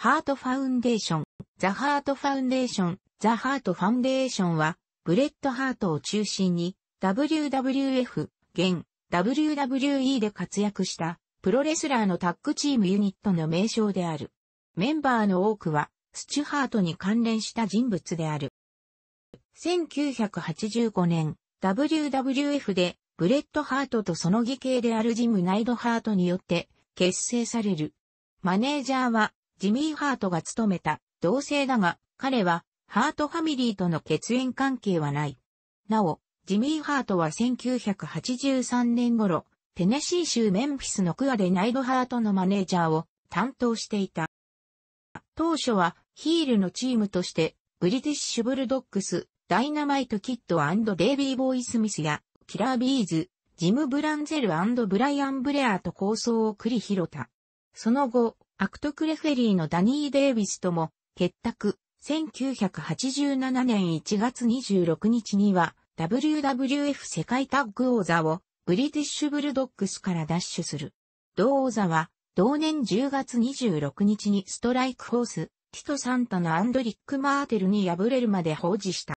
ハートファウンデーション。ザ・ハートファウンデーション。ザ・ハートファウンデーションは、ブレッド・ハートを中心に、WWF、現、WWE で活躍した、プロレスラーのタッグチームユニットの名称である。メンバーの多くは、スチュハートに関連した人物である。1985年、WWF で、ブレッド・ハートとその義兄であるジム・ナイド・ハートによって、結成される。マネージャーは、ジミー・ハートが務めた同性だが、彼はハートファミリーとの血縁関係はない。なお、ジミー・ハートは1983年頃、テネシー州メンフィスのクアでナイド・ハートのマネージャーを担当していた。当初はヒールのチームとして、ブリティッシュ・ブルドックス、ダイナマイト・キッドデイビー・ボーイ・スミスや、キラー・ビーズ、ジム・ブランゼルブライアン・ブレアと構想を繰り広げた。その後、アクトクレフェリーのダニー・デイビスとも結託、1987年1月26日には WWF 世界タッグ王座をブリティッシュブルドッグスから奪取する。同王座は同年10月26日にストライクホース、ティト・サンタのアンドリック・マーテルに敗れるまで放置した。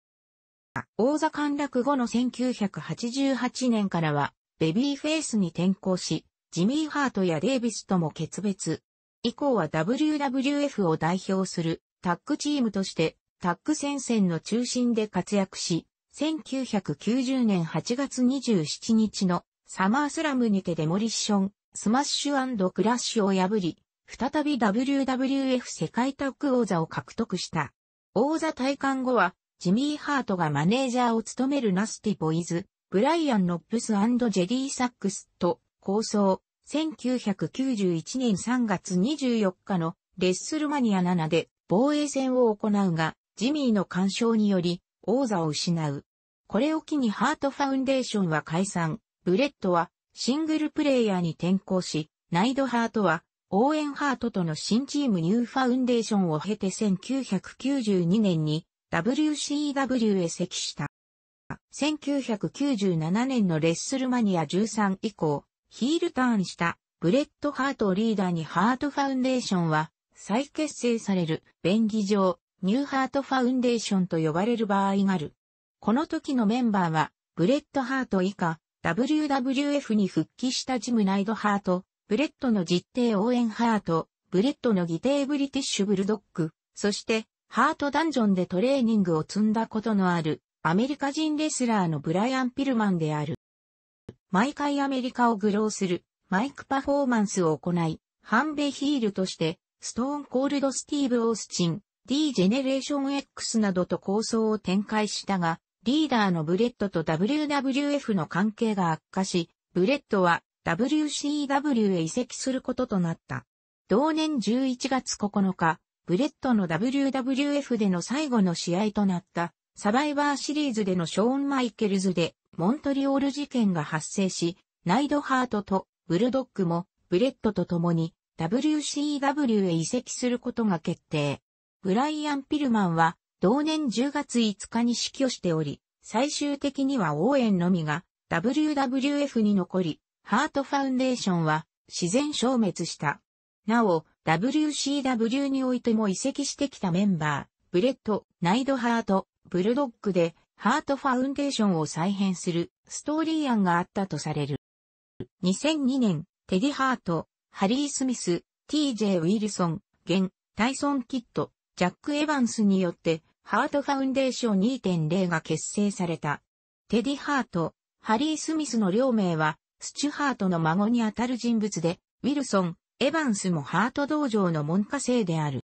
王座陥落後の1988年からはベビーフェイスに転向し、ジミー・ハートやデイビスとも決別。以降は WWF を代表するタッグチームとしてタッグ戦線の中心で活躍し、1990年8月27日のサマースラムにてデモリッション、スマッシュクラッシュを破り、再び WWF 世界タッグ王座を獲得した。王座退官後は、ジミー・ハートがマネージャーを務めるナスティ・ボイズ、ブライアン・ノップスジェリー・サックスと構想、1991年3月24日のレッスルマニア7で防衛戦を行うが、ジミーの干渉により王座を失う。これを機にハートファウンデーションは解散、ブレットはシングルプレイヤーに転向し、ナイドハートは応援ハートとの新チームニューファウンデーションを経て1992年に WCW へ席した。1997年のレッスルマニア13以降、ヒールターンしたブレッド・ハートリーダーにハートファウンデーションは再結成される便宜上ニューハートファウンデーションと呼ばれる場合がある。この時のメンバーはブレッド・ハート以下 WWF に復帰したジム・ナイド・ハート、ブレッドの実定応援ハート、ブレッドの議定ブリティッシュ・ブルドッグ、そしてハートダンジョンでトレーニングを積んだことのあるアメリカ人レスラーのブライアン・ピルマンである。毎回アメリカを愚弄するマイクパフォーマンスを行い、ハンベヒールとして、ストーンコールドスティーブ・オースチン、D ジェネレーション X などと構想を展開したが、リーダーのブレッドと WWF の関係が悪化し、ブレッドは WCW へ移籍することとなった。同年11月9日、ブレッドの WWF での最後の試合となった、サバイバーシリーズでのショーン・マイケルズで、モントリオール事件が発生し、ナイドハートとブルドックもブレットと共に WCW へ移籍することが決定。ブライアン・ピルマンは同年10月5日に死去しており、最終的には応援のみが WWF に残り、ハートファウンデーションは自然消滅した。なお、WCW においても移籍してきたメンバー、ブレット、ナイドハート、ブルドッグでハートファウンデーションを再編するストーリー案があったとされる。2002年、テディ・ハート、ハリー・スミス、TJ・ ウィルソン、現、タイソン・キッド、ジャック・エヴァンスによって、ハートファウンデーション2.0が結成された。テディ・ハート、ハリー・スミスの両名は、スチュハートの孫にあたる人物で、ウィルソン、エヴァンスもハート道場の門下生である。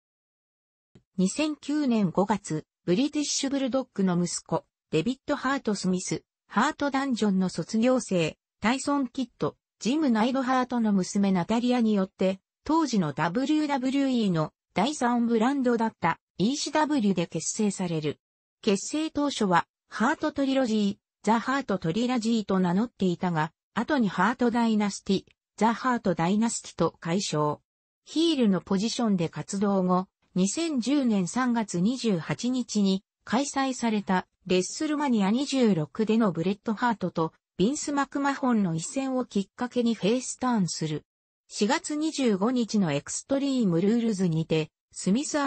2009年5月、ブリティッシュブルドッグの息子、デビッド・ハート・スミス、ハート・ダンジョンの卒業生、タイソン・キッド、ジム・ナイド・ハートの娘ナタリアによって、当時の WWE の第3ブランドだった ECW で結成される。結成当初は、ハートトリロジー、ザ・ハートトリラジーと名乗っていたが、後にハートダイナスティ、ザ・ハートダイナスティと解消。ヒールのポジションで活動後、2010年3月28日に開催されたレッスルマニア26でのブレッドハートとビンス・マクマホンの一戦をきっかけにフェイスターンする。4月25日のエクストリームルールズにて、スミスキ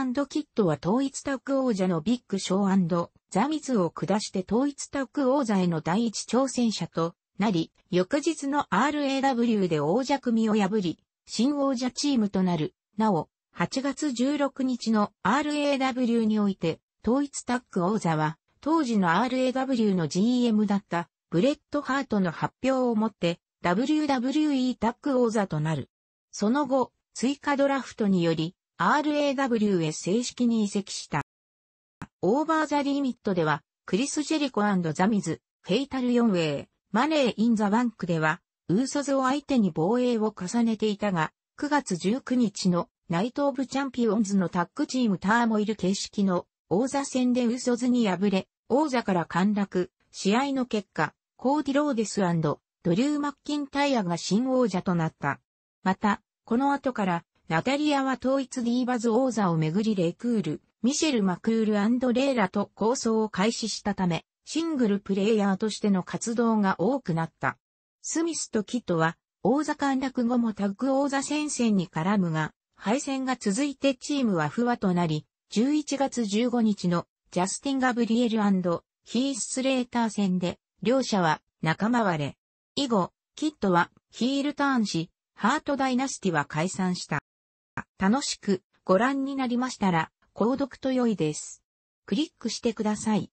ッドは統一タッグ王者のビッグショーザミズを下して統一タッグ王座への第一挑戦者となり、翌日の RAW で王者組を破り、新王者チームとなる。なお、8月16日の RAW において、統一タッグ王座は、当時の RAW の GM だったブレッドハートの発表をもって WWE タッグ王座となる。その後、追加ドラフトにより RAW へ正式に移籍した。オーバーザリミットでは、クリス・ジェリコザミズ、フェイタルヨンウェイ、マネー・イン・ザ・バンクでは、ウーソズを相手に防衛を重ねていたが、9月19日のナイト・オブ・チャンピオンズのタッグチームターモイル形式の王座戦で嘘ソズに敗れ、王座から陥落、試合の結果、コーディローデスドリュー・マッキンタイアが新王者となった。また、この後から、ナタリアは統一ディーバズ王座をめぐりレクール、ミシェル・マクールレイラと構想を開始したため、シングルプレイヤーとしての活動が多くなった。スミスとキッドは、王座陥落後もタッグ王座戦線に絡むが、敗戦が続いてチームは不和となり、11月15日のジャスティン・ガブリエルヒース・レーター戦で、両者は仲間割れ。以後、キッドはヒールターンし、ハートダイナスティは解散した。楽しくご覧になりましたら、購読と良いです。クリックしてください。